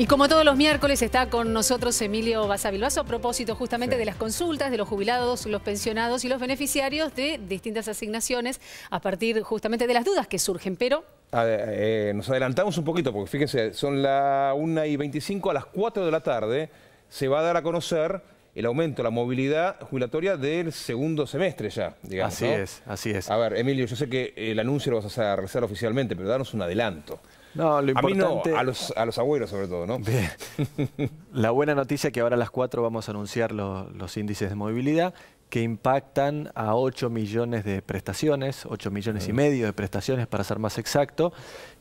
Y como todos los miércoles está con nosotros Emilio Basavilbaso a propósito justamente de las consultas de los jubilados, los pensionados y los beneficiarios de distintas asignaciones a partir justamente de las dudas que surgen, pero... Eh, nos adelantamos un poquito porque fíjense, son las 1 y 25 a las 4 de la tarde se va a dar a conocer el aumento, la movilidad jubilatoria del segundo semestre ya, digamos. Así es, así es. A ver, Emilio, yo sé que el anuncio lo vas a hacer, oficialmente, pero darnos un adelanto. No, lo importante... A los, a abuelos sobre todo, ¿no? La buena noticia es que ahora a las 4 vamos a anunciar los, los índices de movilidad que impactan a 8 millones de prestaciones, 8 millones y ah. medio de prestaciones para ser más exacto.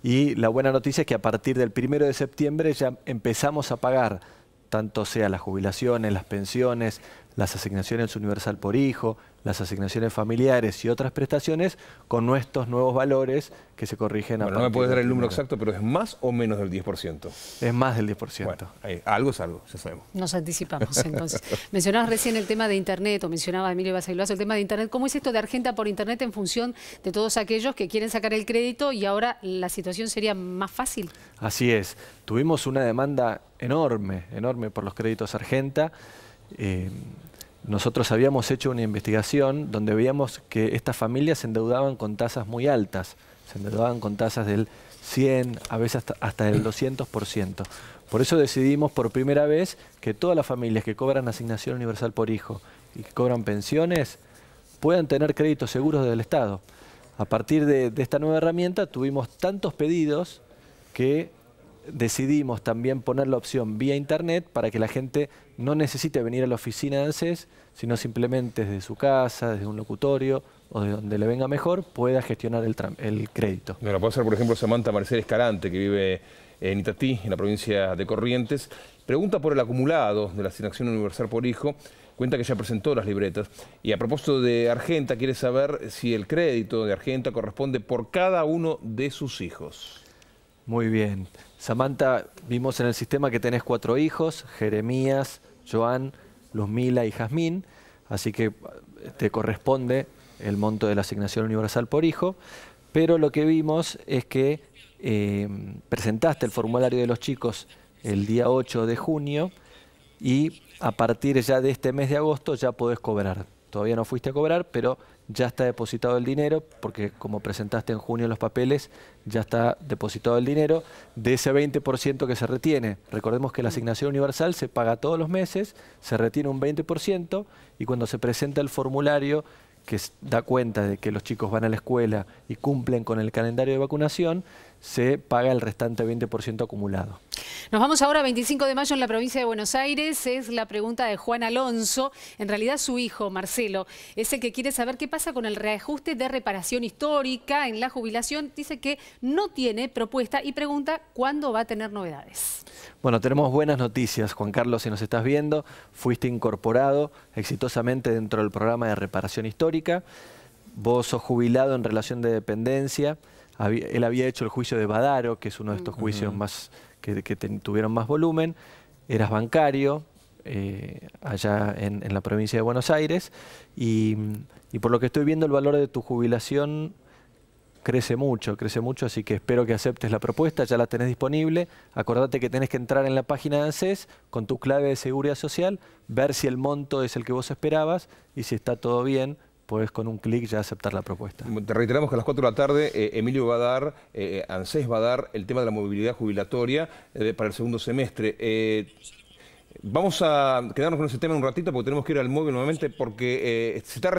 Y la buena noticia es que a partir del primero de septiembre ya empezamos a pagar, tanto sea las jubilaciones, las pensiones, las asignaciones universal por hijo, las asignaciones familiares y otras prestaciones con nuestros nuevos valores que se corrigen bueno, No me puedes dar el este número exacto, pero es más o menos del 10%. Es más del 10%. algo es algo, ya sabemos. Nos anticipamos entonces. Mencionabas recién el tema de Internet, o mencionaba Emilio Basilvaso el tema de Internet. ¿Cómo es esto de Argenta por Internet en función de todos aquellos que quieren sacar el crédito y ahora la situación sería más fácil? Así es. Tuvimos una demanda enorme, enorme por los créditos Argenta. Eh, nosotros habíamos hecho una investigación donde veíamos que estas familias se endeudaban con tasas muy altas, se endeudaban con tasas del 100, a veces hasta, el 200%. Por eso decidimos por primera vez que todas las familias que cobran asignación universal por hijo y que cobran pensiones puedan tener créditos seguros del Estado. A partir de esta nueva herramienta tuvimos tantos pedidos que decidimos también poner la opción vía internet para que la gente no necesite venir a la oficina de ANSES, sino simplemente desde su casa, desde un locutorio o de donde le venga mejor, pueda gestionar el, el crédito. Bueno, puede hacer por ejemplo, Samantha Marcel Escalante, que vive en Itatí, en la provincia de Corrientes. Pregunta por el acumulado de la asignación universal por hijo. Cuenta que ya presentó las libretas. Y a propósito de Argenta, quiere saber si el crédito de Argenta corresponde por cada uno de sus hijos. Muy bien. Samantha, vimos en el sistema que tenés cuatro hijos, Jeremías, Joan, Luzmila y Jazmín, así que eh, te corresponde el monto de la asignación universal por hijo, pero lo que vimos es que em, presentaste el formulario de los chicos el día 8 de junio y a partir ya de este mes de agosto ya podés cobrar todavía no fuiste a cobrar, pero ya está depositado el dinero, porque como presentaste en junio los papeles, ya está depositado el dinero de ese 20% que se retiene. Recordemos que la asignación universal se paga todos los meses, se retiene un 20% y cuando se presenta el formulario que da cuenta de que los chicos van a la escuela y cumplen con el calendario de vacunación, se paga el restante 20% acumulado. Nos vamos ahora a 25 de mayo en la provincia de Buenos Aires. Es la pregunta de Juan Alonso. En realidad su hijo, Marcelo, ese que quiere saber qué pasa con el reajuste de reparación histórica en la jubilación. Dice que no tiene propuesta y pregunta cuándo va a tener novedades. Bueno, tenemos buenas noticias. Juan Carlos, si nos estás viendo, fuiste incorporado exitosamente dentro del programa de reparación histórica. Vos sos jubilado en relación de dependencia él había hecho el juicio de Badaro, que es uno de estos juicios más que, tuvieron más volumen, eras bancario eh, allá en, la provincia de Buenos Aires y, por lo que estoy viendo el valor de tu jubilación crece mucho, crece mucho, así que espero que aceptes la propuesta, ya la tenés disponible. Acordate que tenés que entrar en la página de ANSES con tu clave de seguridad social, ver si el monto es el que vos esperabas y si está todo bien, puedes con un clic ya aceptar la propuesta. Te reiteramos que a las 4 de la tarde eh, Emilio va a dar, eh, ANSES va a dar el tema de la movilidad jubilatoria eh, para el segundo semestre. vamos a quedarnos con ese tema un ratito porque tenemos que ir al móvil nuevamente porque se está